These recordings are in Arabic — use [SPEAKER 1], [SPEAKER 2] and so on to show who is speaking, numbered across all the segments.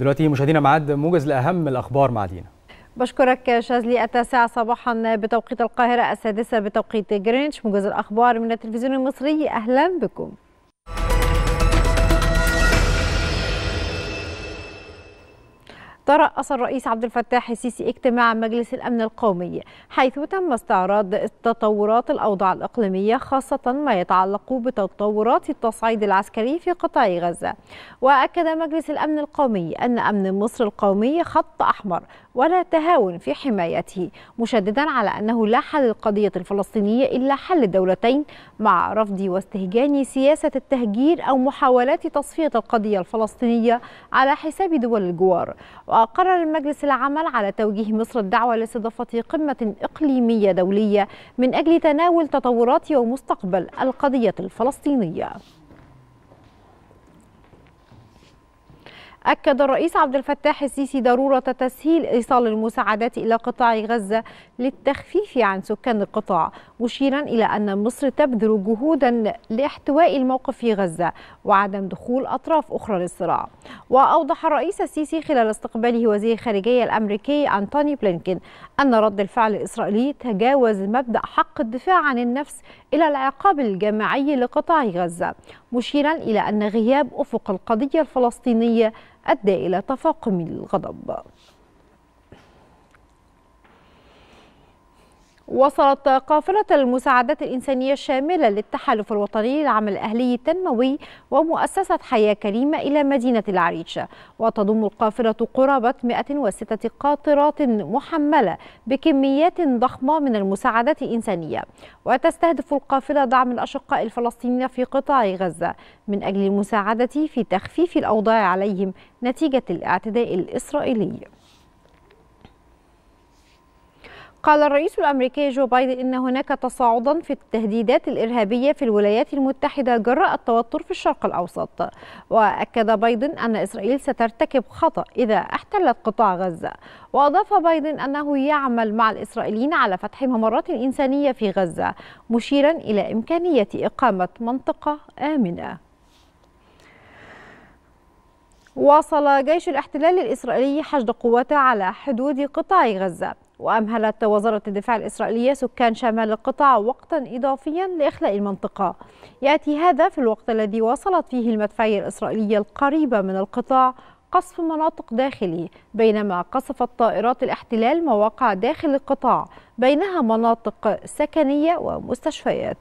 [SPEAKER 1] دلوقتي مشاهدينا معاد موجز لاهم الاخبار مع دينا بشكرك شاذلي التاسعة صباحا بتوقيت القاهرة السادسة بتوقيت جرينتش موجز الأخبار من التلفزيون المصري أهلا بكم ترأس الرئيس عبد الفتاح السيسي اجتماع مجلس الأمن القومي حيث تم استعراض تطورات الأوضاع الإقليمية خاصة ما يتعلق بتطورات التصعيد العسكري في قطاع غزة وأكد مجلس الأمن القومي أن أمن مصر القومي خط أحمر ولا تهاون في حمايته مشددا على أنه لا حل للقضية الفلسطينية إلا حل الدولتين مع رفض واستهجان سياسة التهجير أو محاولات تصفية القضية الفلسطينية على حساب دول الجوار وأقرر المجلس العمل على توجيه مصر الدعوة لاستضافة قمة إقليمية دولية من أجل تناول تطورات ومستقبل القضية الفلسطينية أكد الرئيس عبد الفتاح السيسي ضرورة تسهيل إيصال المساعدات إلى قطاع غزة للتخفيف عن سكان القطاع مشيرا إلى أن مصر تبذل جهودا لاحتواء الموقف في غزة وعدم دخول أطراف أخرى للصراع وأوضح الرئيس السيسي خلال استقباله وزير الخارجية الأمريكي أنتوني بلينكين أن رد الفعل الإسرائيلي تجاوز مبدأ حق الدفاع عن النفس إلى العقاب الجماعي لقطاع غزة مشيرا إلى أن غياب أفق القضية الفلسطينية أدى إلى تفاقم الغضب وصلت قافلة المساعدات الإنسانية الشاملة للتحالف الوطني للعمل الأهلي التنموي ومؤسسة حياة كريمة إلى مدينة العريش وتضم القافلة قرابة 106 قاطرات محملة بكميات ضخمة من المساعدات الإنسانية وتستهدف القافلة دعم الأشقاء الفلسطينيين في قطاع غزة من أجل المساعدة في تخفيف الأوضاع عليهم نتيجة الاعتداء الإسرائيلي قال الرئيس الأمريكي جو بايدن إن هناك تصاعدا في التهديدات الإرهابية في الولايات المتحدة جراء التوتر في الشرق الأوسط وأكد بايدن أن إسرائيل سترتكب خطأ إذا احتلت قطاع غزة وأضاف بايدن أنه يعمل مع الإسرائيليين على فتح ممرات إنسانية في غزة مشيرا إلى إمكانية إقامة منطقة آمنة واصل جيش الاحتلال الإسرائيلي حشد قواته على حدود قطاع غزة وأمهلت وزارة الدفاع الإسرائيلية سكان شمال القطاع وقتا إضافيا لإخلاء المنطقة يأتي هذا في الوقت الذي واصلت فيه المدفعية الإسرائيلية القريبة من القطاع قصف مناطق داخلي بينما قصفت طائرات الاحتلال مواقع داخل القطاع بينها مناطق سكنية ومستشفيات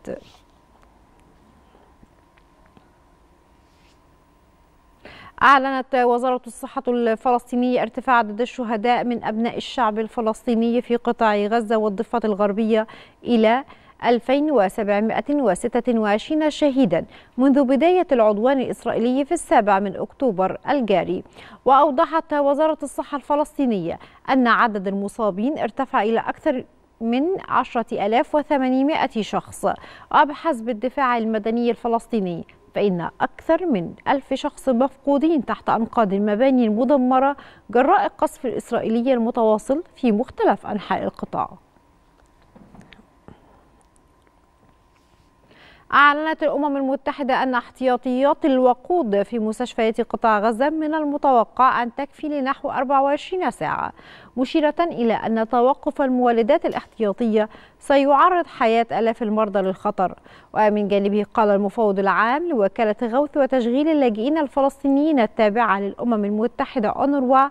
[SPEAKER 1] أعلنت وزارة الصحة الفلسطينية ارتفاع عدد الشهداء من أبناء الشعب الفلسطيني في قطاع غزة والضفة الغربية إلى 2726 شهيدا منذ بداية العدوان الإسرائيلي في السابع من أكتوبر الجاري وأوضحت وزارة الصحة الفلسطينية أن عدد المصابين ارتفع إلى أكثر من 10800 شخص وبحسب الدفاع المدني الفلسطيني فإن أكثر من ألف شخص مفقودين تحت أنقاض المباني المدمرة جراء القصف الإسرائيلي المتواصل في مختلف أنحاء القطاع أعلنت الأمم المتحدة أن احتياطيات الوقود في مستشفيات قطاع غزة من المتوقع أن تكفي لنحو 24 ساعة مشيرة إلى أن توقف المولدات الاحتياطية سيعرض حياة ألاف المرضى للخطر ومن جانبه قال المفوض العام لوكالة غوث وتشغيل اللاجئين الفلسطينيين التابعة للأمم المتحدة أونروا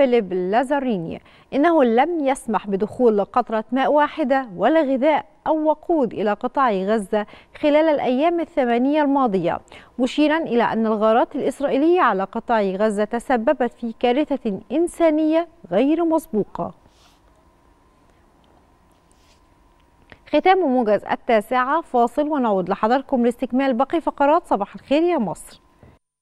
[SPEAKER 1] فيليب لازاريني إنه لم يسمح بدخول قطرة ماء واحدة ولا غذاء أو وقود إلى قطاع غزة خلال الأيام الثمانية الماضية مشيرا إلى أن الغارات الإسرائيلية على قطاع غزة تسببت في كارثة إنسانية غير مسبوقة ختام موجز التاسعة فاصل ونعود لحضركم لاستكمال باقي فقرات صباح الخير يا مصر